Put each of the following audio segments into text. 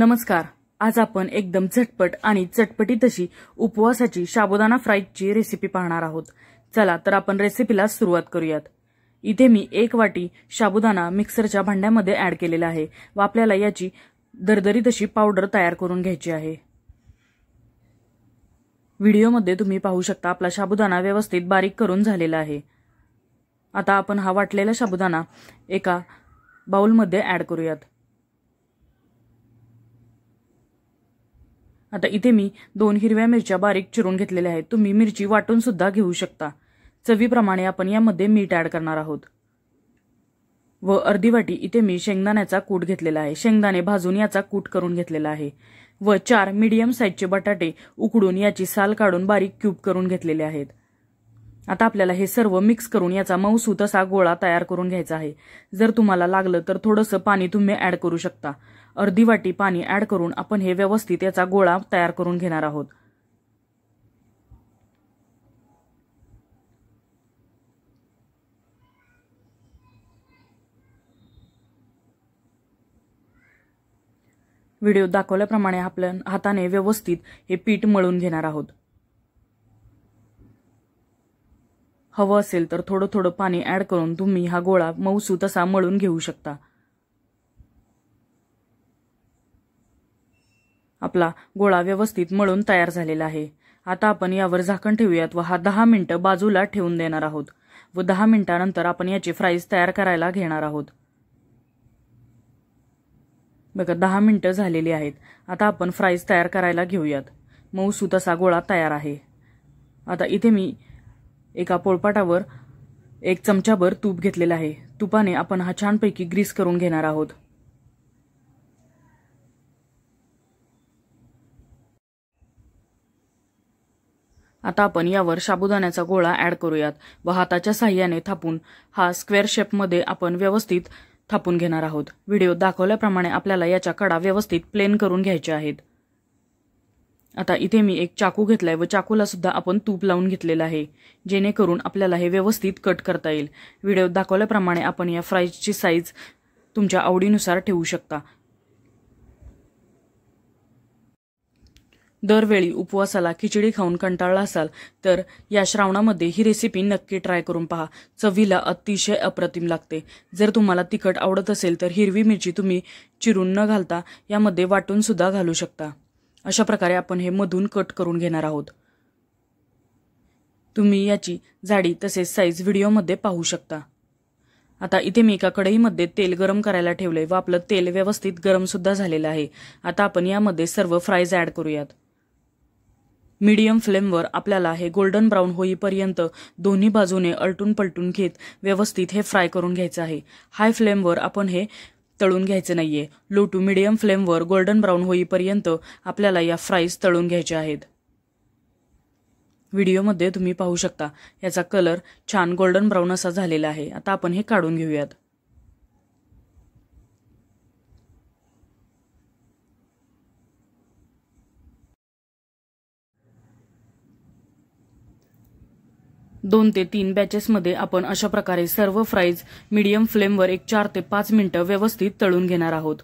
नमस्कार आज आपण एकदम झटपट आणि चटपटीत अशी उपवासाची शाबुदाना फ्राईजची रेसिपी पाहणार आहोत चला तर आपण रेसिपीला सुरुवात करूयात इथे मी एक वाटी शाबुदाना मिक्सरच्या भांड्यामध्ये ऍड केलेला आहे व आपल्याला याची दरदरी तशी पावडर तयार करून घ्यायची आहे व्हिडिओमध्ये तुम्ही पाहू शकता आपला शाबुदाना व्यवस्थित बारीक करून झालेला आहे आता आपण हा वाटलेला शाबुदाना एका बाउलमध्ये ॲड करूयात आता इथे मी दोन हिरव्या मिरच्या बारीक चिरून घेतलेल्या आहेत तुम्ही मिरची वाटून सुद्धा घेऊ शकता चवीप्रमाणे आपण यामध्ये मीठ ऍड करणार आहोत व अर्धी वाटी इथे मी शेंगदाण्याचा कूट घेतलेला आहे शेंगदाणे भाजून याचा कूट करून घेतलेला आहे व चार मीडियम साईजचे बटाटे उकडून याची साल काढून बारीक क्यूब करून घेतलेले आहेत आता आपल्याला हे सर्व मिक्स करून याचा मऊसूत असा गोळा तयार करून घ्यायचा आहे जर तुम्हाला लागलं तर थोडंसं पाणी तुम्ही ऍड करू शकता अर्धी वाटी पाणी ऍड करून आपण हे व्यवस्थित याचा गोळा तयार करून घेणार आहोत व्हिडिओ दाखवल्याप्रमाणे आपल्या हाताने व्यवस्थित हे पीठ मळून घेणार आहोत हवं असेल तर थोडं थोडं पाणी ऍड करून तुम्ही हा गोळा मऊसूत तसा मळून घेऊ शकता आपला गोळा व्यवस्थित मळून तयार झालेला आहे आता आपण यावर झाकण ठेवूयात व हा दहा मिनिटं बाजूला ठेवून देणार आहोत व दहा मिनिटानंतर आपण याची फ्राईज तयार करायला घेणार आहोत बघा दहा मिनिटं झालेली आहेत आता आपण फ्राईज तयार करायला घेऊयात मऊसू तसा गोळा तयार आहे आता इथे मी एका पोळपाटावर एक चमचाभर तूप घेतलेला आहे तुपाने आपण हा छानपैकी ग्रीस करून घेणार आहोत आता आपण यावर साबुदाण्याचा गोळा ऍड करूयात व हाताच्या साह्याने थापून हा स्क्वेअर शेपमध्ये आपण व्यवस्थित थापून घेणार आहोत व्हिडिओ दाखवल्याप्रमाणे आपल्याला याच्या कडा व्यवस्थित प्लेन करून घ्यायच्या आहेत आता इथे मी एक चाकू घेतलाय व चाकूला सुद्धा आपण तूप लावून घेतलेला आहे जेणेकरून आपल्याला हे व्यवस्थित कट करता येईल व्हिडिओ दाखवल्याप्रमाणे आपण या फ्राईजची साईज तुमच्या आवडीनुसार ठेवू शकता दरवेळी उपवासाला खिचडी खाऊन कंटाळला असाल तर या श्रावणामध्ये ही रेसिपी नक्की ट्राय करून पहा चवीला अतिशय अप्रतिम लागते जर तुम्हाला तिखट आवडत असेल तर हिरवी मिरची तुम्ही चिरून न घालता यामध्ये वाटून सुद्धा घालू शकता अशा प्रकारे आपण हे मधून कट करून घेणार आहोत तुम्ही याची जाडी तसेच साईज व्हिडिओमध्ये पाहू शकता आता इथे मी एका कढईमध्ये तेल गरम करायला ठेवले व आपलं तेल व्यवस्थित गरमसुद्धा झालेलं आहे आता आपण यामध्ये सर्व फ्राईज ॲड करूयात मीडियम फ्लेमवर आपल्याला हे गोल्डन ब्राऊन होईपर्यंत दोन्ही बाजूने अलटून पलटून घेत व्यवस्थित हे फ्राय करून घ्यायचं आहे हाय फ्लेमवर आपण हे तळून घ्यायचं नाहीये लो टू मिडियम फ्लेमवर गोल्डन ब्राऊन होईपर्यंत आपल्याला या फ्राईज तळून घ्यायच्या आहेत व्हिडिओमध्ये तुम्ही पाहू शकता याचा कलर छान गोल्डन ब्राऊन असा झालेला आहे आता आपण हे काढून घेऊयात दोन ते तीन बॅचेसमध्ये आपण अशा प्रकारे सर्व फ्राईज मीडियम फ्लेमवर एक चार ते पाच मिनिट व्यवस्थित तळून घेणार आहोत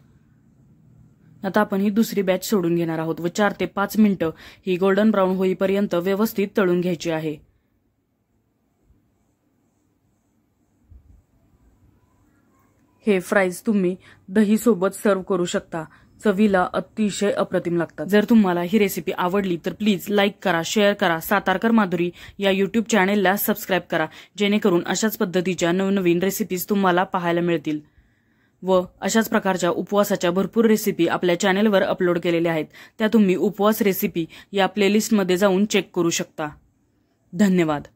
आता आपण ही दुसरी बॅच सोडून घेणार आहोत व चार ते पाच मिनिटं ही गोल्डन ब्राऊन होईपर्यंत व्यवस्थित तळून घ्यायची आहे हे फ्राईज तुम्ही दही सोबत सर्व करू शकता चवीला अतिशय अप्रतिम लागतात जर तुम्हाला ही रेसिपी आवडली तर प्लीज लाईक करा शेअर करा सातारकर माधुरी या युट्यूब चॅनेलला सबस्क्राईब करा जेणेकरून अशाच पद्धतीच्या नवनवीन रेसिपीज तुम्हाला पाहायला मिळतील व अशाच प्रकारच्या उपवासाच्या भरपूर रेसिपी आपल्या चॅनेलवर अपलोड केलेल्या आहेत त्या तुम्ही उपवास रेसिपी या प्लेलिस्टमध्ये जाऊन चेक करू शकता धन्यवाद